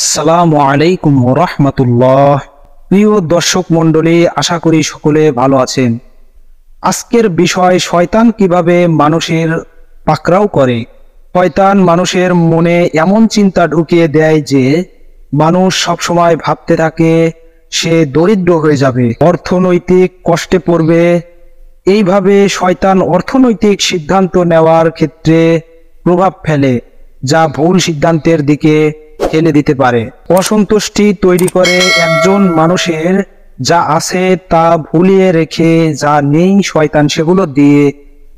আসসালামু আলাইকুম রহমতুল্লাহ প্রিয় দর্শক মন্ডলী আশা করি সকলে ভালো আছেন আজকের বিষয় শয়তান কিভাবে মানুষের পাকরাও করে শয়তান মানুষের মনে এমন চিন্তা ঢুকিয়ে দেয় যে মানুষ সবসময় ভাবতে থাকে সে দরিদ্র হয়ে যাবে অর্থনৈতিক কষ্টে পড়বে এইভাবে শয়তান অর্থনৈতিক সিদ্ধান্ত নেওয়ার ক্ষেত্রে প্রভাব ফেলে যা ভুল সিদ্ধান্তের দিকে এনে দিতে পারে অসন্তুষ্টি তৈরি করে একজন মানুষের যা আছে তা ভুলিয়ে রেখে যা নেই শয়তান সেগুলো দিয়ে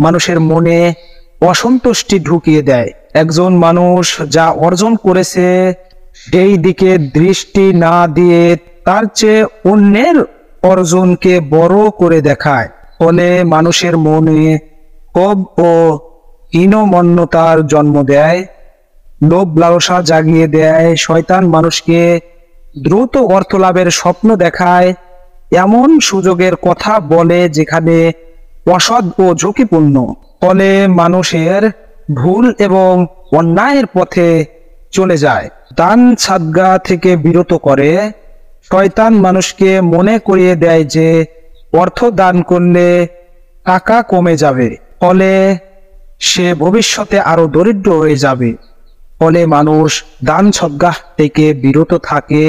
মানুষের মনে অসন্তুষ্টি ঢুকিয়ে দেয় একজন মানুষ যা অর্জন করেছে সেই দিকে দৃষ্টি না দিয়ে তার চেয়ে অন্যের অর্জনকে বড় করে দেখায় ফলে মানুষের মনে ক্ষোভ ও হীনমন্যতার জন্ম দেয় লোভ লালসা জাগিয়ে দেয় শয়তান মানুষকে দ্রুত অর্থ লাভের স্বপ্ন দেখায় এমন সুযোগের কথা বলে যেখানে অসৎ ও ঝুঁকিপূর্ণ ফলে মানুষের ভুল এবং অন্যায়ের পথে চলে যায় দান সাদগা থেকে বিরত করে শয়তান মানুষকে মনে করিয়ে দেয় যে অর্থ দান করলে টাকা কমে যাবে ফলে সে ভবিষ্যতে আরো দরিদ্র হয়ে যাবে ফলে মানুষ দান ছজ্ঞা থেকে বিরত থাকে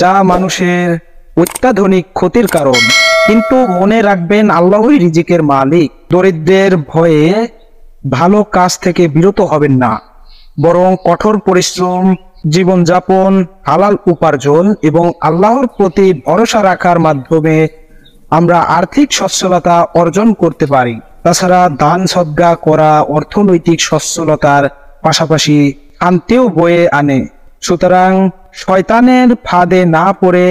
যা মানুষের অত্যাধুনিক ক্ষতির কারণ কিন্তু মনে রাখবেন আল্লাহই রিজিকের মালিক দরিদ্রের ভয়ে ভালো কাজ থেকে বিরত হবেন না বরং কঠোর পরিশ্রম জীবনযাপন হালাল উপার্জন এবং আল্লাহর প্রতি ভরসা রাখার মাধ্যমে আমরা আর্থিক সচ্ছলতা অর্জন করতে পারি তাছাড়া দান সজ্ঞা করা অর্থনৈতিক সচ্ছলতার পাশাপাশি আনতেও বয়ে আনে সুতরাং শয়তানের ফাঁদে না পড়ে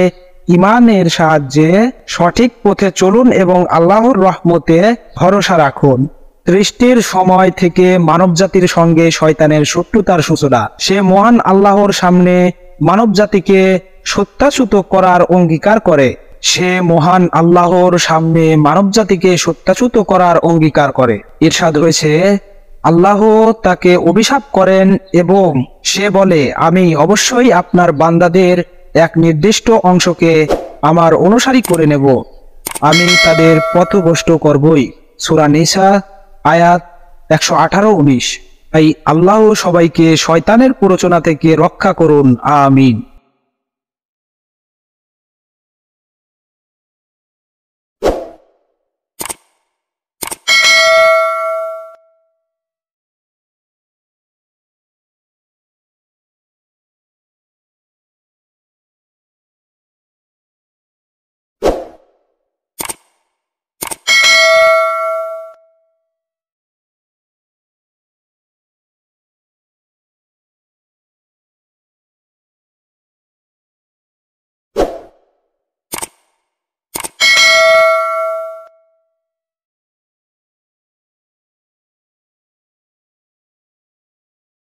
ইমানের সাহায্যে সঠিক পথে চলুন এবং আল্লাহর রহমতে ভরসা রাখুন সৃষ্টির সময় থেকে মানবজাতির সঙ্গে শয়তানের শত্রুতার সূচনা সে মহান আল্লাহর সামনে মানবজাতিকে সত্যাচ্যুত করার অঙ্গীকার করে সে মহান আল্লাহর সামনে মানবজাতিকে সত্যাচ্যুত করার অঙ্গীকার করে এরশাদ রয়েছে আল্লাহ তাকে অভিশাপ করেন এবং সে বলে আমি অবশ্যই আপনার বান্দাদের এক নির্দিষ্ট অংশকে আমার অনুসারী করে নেব আমি তাদের পথভ্রষ্ট করবই সুরা নিসা আয়াত একশো আঠারো উনিশ তাই আল্লাহ সবাইকে শয়তানের প্ররোচনা থেকে রক্ষা করুন আমিন